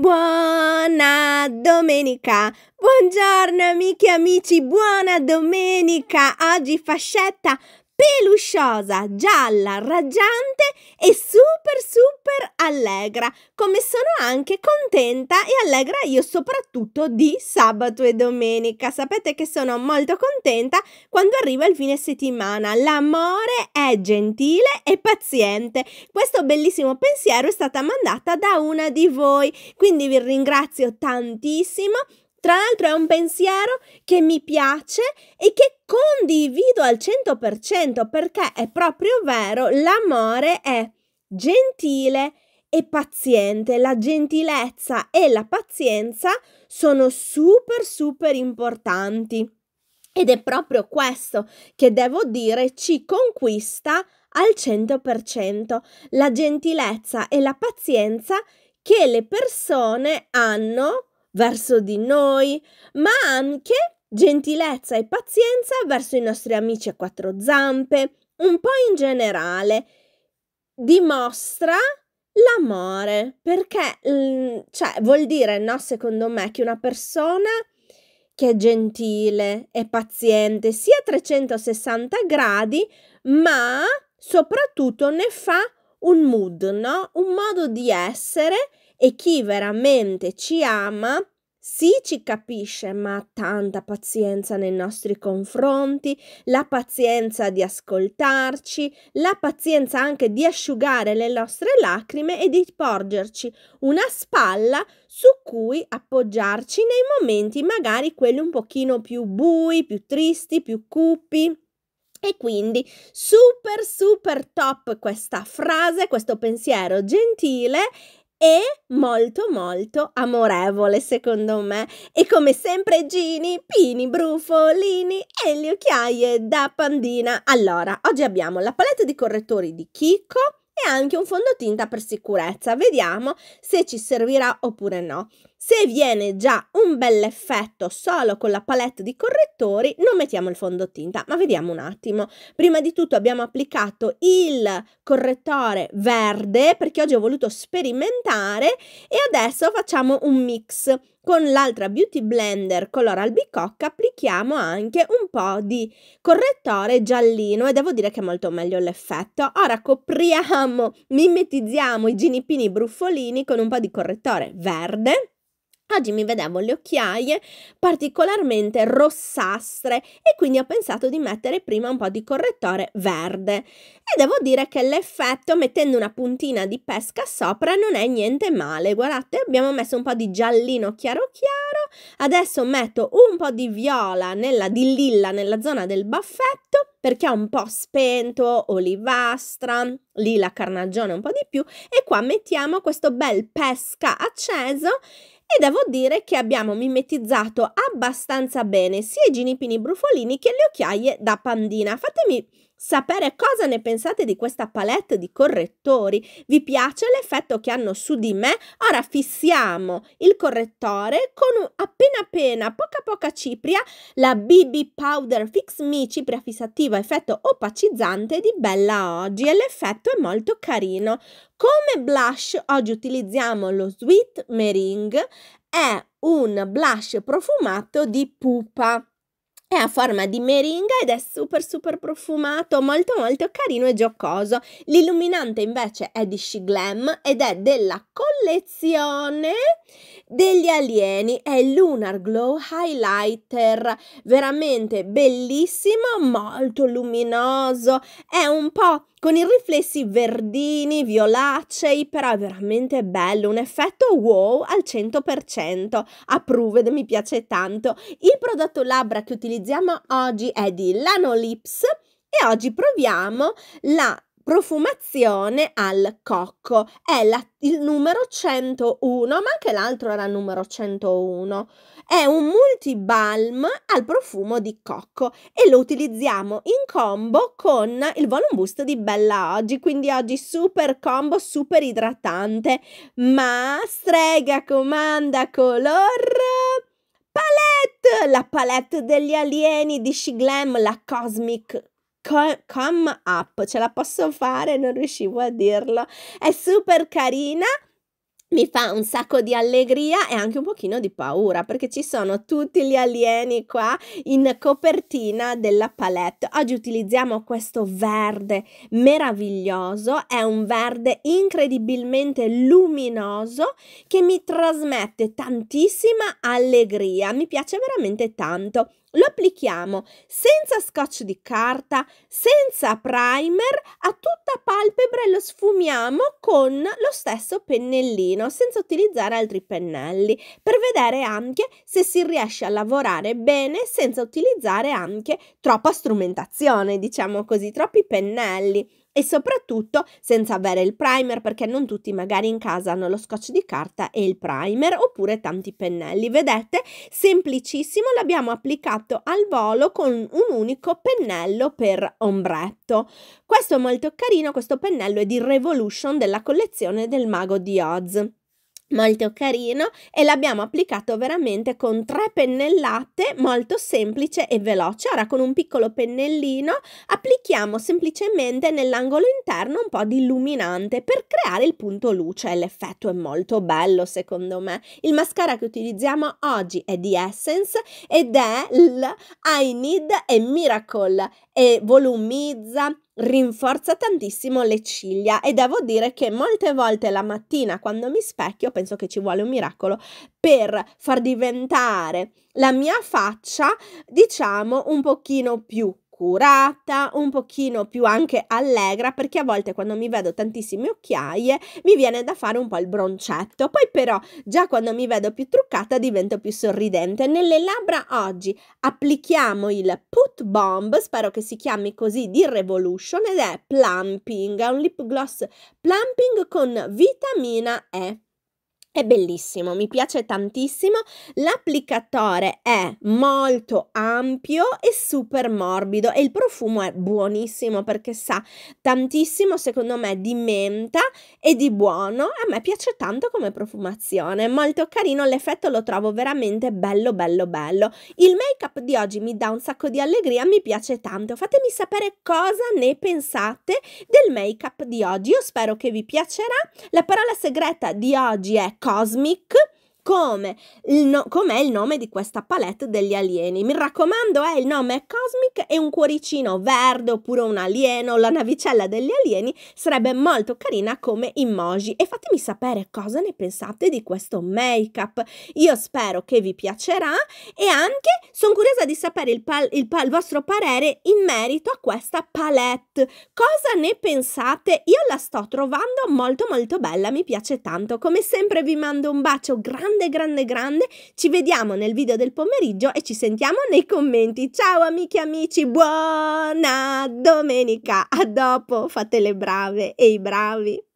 Buona domenica! Buongiorno amiche e amici, buona domenica! Oggi fascetta pelusciosa, gialla, raggiante e super super allegra, come sono anche contenta e allegra io soprattutto di sabato e domenica. Sapete che sono molto contenta quando arriva il fine settimana. L'amore è gentile e paziente. Questo bellissimo pensiero è stata mandata da una di voi, quindi vi ringrazio tantissimo. Tra l'altro è un pensiero che mi piace e che Condivido al 100% perché è proprio vero, l'amore è gentile e paziente. La gentilezza e la pazienza sono super super importanti. Ed è proprio questo che devo dire ci conquista al 100%. La gentilezza e la pazienza che le persone hanno verso di noi, ma anche gentilezza e pazienza verso i nostri amici a quattro zampe, un po' in generale, dimostra l'amore, perché mm, cioè, vuol dire, no, secondo me, che una persona che è gentile e paziente sia a 360 gradi, ma soprattutto ne fa un mood, no? Un modo di essere e chi veramente ci ama sì, ci capisce, ma ha tanta pazienza nei nostri confronti, la pazienza di ascoltarci, la pazienza anche di asciugare le nostre lacrime e di porgerci una spalla su cui appoggiarci nei momenti magari quelli un pochino più bui, più tristi, più cupi. E quindi super super top questa frase, questo pensiero gentile e molto molto amorevole secondo me. E come sempre Gini, Pini, Brufolini e le occhiaie da pandina. Allora, oggi abbiamo la palette di correttori di Kiko e anche un fondotinta per sicurezza. Vediamo se ci servirà oppure no. Se viene già un bel effetto solo con la palette di correttori, non mettiamo il fondotinta, ma vediamo un attimo. Prima di tutto abbiamo applicato il correttore verde perché oggi ho voluto sperimentare e adesso facciamo un mix. Con l'altra Beauty Blender color albicocca applichiamo anche un po' di correttore giallino e devo dire che è molto meglio l'effetto. Ora copriamo, mimetizziamo i ginipini bruffolini con un po' di correttore verde Oggi mi vedevo le occhiaie particolarmente rossastre e quindi ho pensato di mettere prima un po' di correttore verde e devo dire che l'effetto mettendo una puntina di pesca sopra non è niente male, guardate abbiamo messo un po' di giallino chiaro chiaro, adesso metto un po' di viola nella, di lilla nella zona del baffetto perché è un po' spento, olivastra, lì la carnagione un po' di più e qua mettiamo questo bel pesca acceso e devo dire che abbiamo mimetizzato abbastanza bene sia i ginipini brufolini che le occhiaie da pandina. Fatemi Sapere cosa ne pensate di questa palette di correttori. Vi piace l'effetto che hanno su di me? Ora fissiamo il correttore con appena appena, poca poca cipria, la BB Powder Fix Me cipria fissativa effetto opacizzante di Bella Oggi e l'effetto è molto carino. Come blush oggi utilizziamo lo Sweet Meringue, è un blush profumato di pupa è a forma di meringa ed è super super profumato, molto molto carino e giocoso. L'illuminante invece è di She Glam ed è della collezione degli alieni. È il Lunar Glow Highlighter, veramente bellissimo, molto luminoso. È un po' con i riflessi verdini, violacei, però è veramente bello, un effetto wow al 100%. Approved, mi piace tanto. Il prodotto labbra che utilizzo utilizziamo oggi è di Lanolips e oggi proviamo la profumazione al cocco. È la, il numero 101, ma anche l'altro era il numero 101. È un multibalm al profumo di cocco e lo utilizziamo in combo con il Volume Boost di Bella Oggi. Quindi oggi super combo, super idratante, ma strega comanda color palette! la palette degli alieni di Shiglam, la Cosmic Come Up. Ce la posso fare, non riuscivo a dirlo. È super carina mi fa un sacco di allegria e anche un pochino di paura perché ci sono tutti gli alieni qua in copertina della palette. Oggi utilizziamo questo verde meraviglioso, è un verde incredibilmente luminoso che mi trasmette tantissima allegria, mi piace veramente tanto lo applichiamo senza scotch di carta, senza primer, a tutta palpebra e lo sfumiamo con lo stesso pennellino, senza utilizzare altri pennelli, per vedere anche se si riesce a lavorare bene senza utilizzare anche troppa strumentazione, diciamo così, troppi pennelli e soprattutto senza avere il primer perché non tutti magari in casa hanno lo scotch di carta e il primer oppure tanti pennelli. Vedete? Semplicissimo, l'abbiamo applicato al volo con un unico pennello per ombretto. Questo è molto carino, questo pennello è di Revolution della collezione del mago di Oz molto carino e l'abbiamo applicato veramente con tre pennellate molto semplice e veloce ora con un piccolo pennellino applichiamo semplicemente nell'angolo interno un po' di illuminante per creare il punto luce l'effetto è molto bello secondo me il mascara che utilizziamo oggi è di Essence ed è l'I Need a Miracle e volumizza, rinforza tantissimo le ciglia e devo dire che molte volte la mattina quando mi specchio penso che ci vuole un miracolo per far diventare la mia faccia diciamo un pochino più curata, un pochino più anche allegra, perché a volte quando mi vedo tantissime occhiaie mi viene da fare un po' il broncetto. Poi però già quando mi vedo più truccata divento più sorridente. Nelle labbra oggi applichiamo il Put Bomb, spero che si chiami così, di Revolution ed è plumping, è un lip gloss plumping con vitamina E. È bellissimo, mi piace tantissimo. L'applicatore è molto ampio e super morbido e il profumo è buonissimo perché sa tantissimo, secondo me, di menta e di buono. A me piace tanto come profumazione, molto carino, l'effetto lo trovo veramente bello bello bello. Il make-up di oggi mi dà un sacco di allegria, mi piace tanto. Fatemi sapere cosa ne pensate del make-up di oggi. Io spero che vi piacerà. La parola segreta di oggi è Cosmic come il no- com'è il nome di questa palette degli alieni. Mi raccomando, eh, il nome è Cosmic e un cuoricino verde oppure un alieno, la navicella degli alieni sarebbe molto carina come emoji e fatemi sapere cosa ne pensate di questo make-up. Io spero che vi piacerà e anche sono curiosa di sapere il, pal- il, pal- il vostro parere in merito a questa palette. Cosa ne pensate? Io la sto trovando molto molto bella, mi piace tanto. Come sempre vi mando un bacio grande grande, grande, grande. Ci vediamo nel video del pomeriggio e ci sentiamo nei commenti. Ciao amiche e amici, buona domenica. A dopo, fate le brave e i bravi.